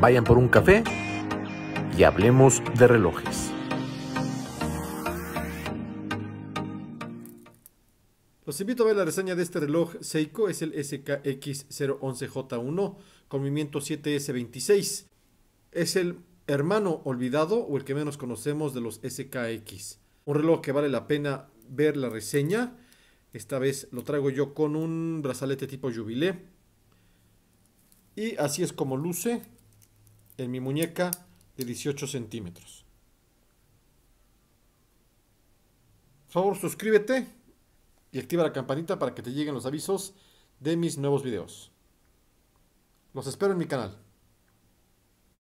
vayan por un café y hablemos de relojes. Los invito a ver la reseña de este reloj Seiko, es el SKX011J1 con movimiento 7S26. Es el hermano olvidado o el que menos conocemos de los SKX. Un reloj que vale la pena ver la reseña. Esta vez lo traigo yo con un brazalete tipo jubilé. Y así es como luce en mi muñeca de 18 centímetros. Por favor, suscríbete y activa la campanita para que te lleguen los avisos de mis nuevos videos. Los espero en mi canal.